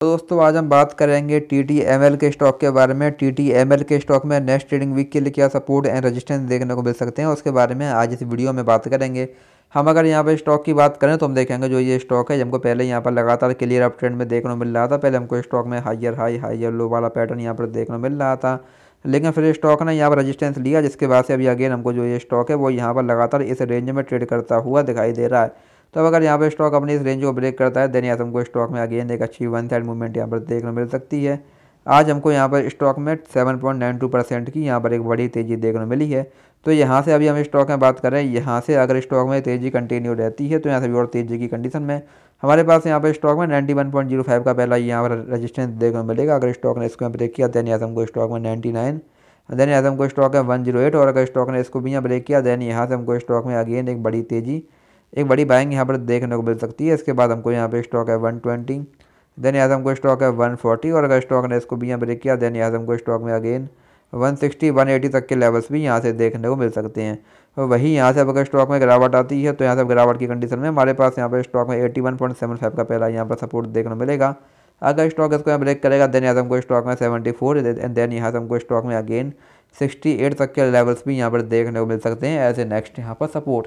तो दोस्तों आज हम बात करेंगे टी टी एम एल के स्टॉक के बारे में टी टी एम एल के स्टॉक में नेक्स्ट ट्रेडिंग वीक के लिए क्या सपोर्ट एंड रेजिस्टेंस देखने को मिल सकते हैं उसके बारे में आज इस वीडियो में बात करेंगे हम अगर यहाँ पर स्टॉक की बात करें तो हम देखेंगे जो ये स्टॉक है हमको पहले यहाँ पर लगातार क्लियर अप ट्रेंड में देखने को मिल रहा था पहले हमको स्टॉक में हाइयर हाई हाइयर लो वाला पैटर्न यहाँ पर देखने को मिल रहा था लेकिन फिर स्टॉक ने यहाँ पर रजिस्टेंस लिया जिसके बाद से अभी अगेन हमको जो ये स्टॉक है वो यहाँ पर लगातार इस रेंज में ट्रेड करता हुआ दिखाई दे रहा है तब अगर यहाँ पर स्टॉक अपनी इस रेंज को ब्रेक करता है देन यहाँ हमको स्टॉक में अगेन एक अच्छी वन साइड मूवमेंट यहाँ पर देखने मिल सकती है आज हमको यहाँ पर स्टॉक में seven point nine two percent की यहाँ पर एक बड़ी तेज़ी देखने मिली है तो यहाँ से अभी हम स्टॉक में बात करें यहाँ से अगर स्टॉक में तेज़ी कंटिन्यू रहती है तो यहाँ से भी और तेज़ी की कंडीशन में हमारे पास यहाँ पर स्टॉक में ninety one point zero five का पहला यहाँ पर रजिस्टेंस देखने मिलेगा अगर स्टॉक ने इसको ब्रेक किया दैन यहाँ से स्टॉक में नाइन्टी देन दैन से हमको स्टॉक है एट और अगर स्टॉक ने इसको भी यहाँ ब्रेक किया दैन यहाँ से हमको स्टॉक में अगेन एक बड़ी तेज़ी एक बड़ी बाइंग यहाँ पर देखने को मिल सकती है इसके बाद हमको यहाँ पे स्टॉक है वन ट्वेंटी देन यहाँ हमको स्टॉक है वन फोर्टी और अगर स्टॉक ने इसको भी यहाँ ब्रेक किया देन यहाँ हमको स्टॉक में again one sixty one eighty तक के लेवल्स भी यहाँ से देखने को मिल सकते हैं वही यहाँ से अगर स्टॉक में गिरावट आती है तो यहाँ से गिरावट की कंडीशन में हमारे पास यहाँ पर स्टॉक में eighty one point seven five का पहला यहाँ पर सपोर्ट देखने को मिलेगा अगर स्टॉक इसको यहाँ ब्रेक करेगा देन यहाँ को हमको स्टॉक में सेवेंटी फोर एंड देन यहाँ से हमको स्टॉक में अगेन सिक्सटी एट तक के लेवल्स भी यहाँ पर देखने को मिल सकते हैं एज ए नेक्स्ट यहाँ पर सपोर्ट